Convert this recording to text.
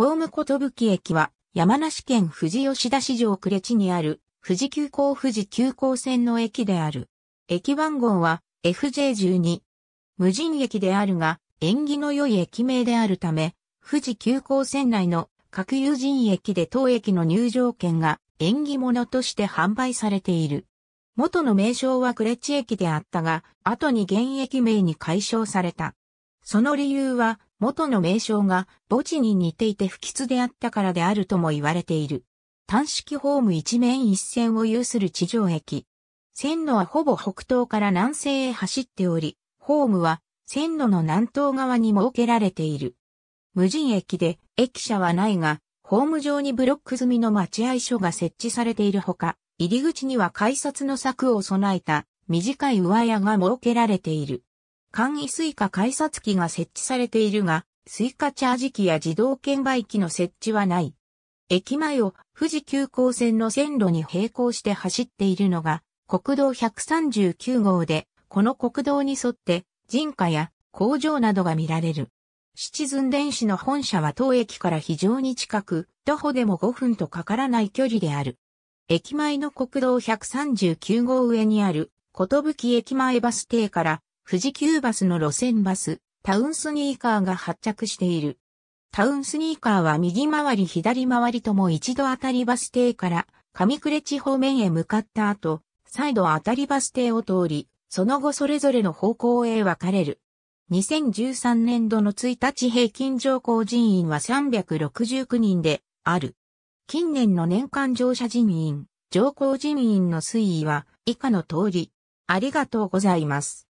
ホーム寿駅は山梨県富士吉田市場呉地にある富士急行富士急行線の駅である。駅番号は FJ12。無人駅であるが、縁起の良い駅名であるため、富士急行線内の各有人駅で当駅の入場券が縁起物として販売されている。元の名称は呉地駅であったが、後に現役名に解消された。その理由は、元の名称が墓地に似ていて不吉であったからであるとも言われている。単式ホーム一面一線を有する地上駅。線路はほぼ北東から南西へ走っており、ホームは線路の南東側に設けられている。無人駅で駅舎はないが、ホーム上にブロック済みの待合所が設置されているほか、入り口には改札の柵を備えた短い上屋が設けられている。簡易スイカ改札機が設置されているが、スイカチャージ機や自動券売機の設置はない。駅前を富士急行線の線路に並行して走っているのが、国道139号で、この国道に沿って人家や工場などが見られる。シチ電子の本社は当駅から非常に近く、徒歩でも5分とかからない距離である。駅前の国道139号上にある、ことぶき駅前バス停から富士急バスの路線バス、タウンスニーカーが発着している。タウンスニーカーは右回り左回りとも一度当たりバス停から上呉地方面へ向かった後、再度当たりバス停を通り、その後それぞれの方向へ分かれる。2013年度の1日平均乗降人員は369人である。近年の年間乗車人員、乗降人員の推移は以下の通り。ありがとうございます。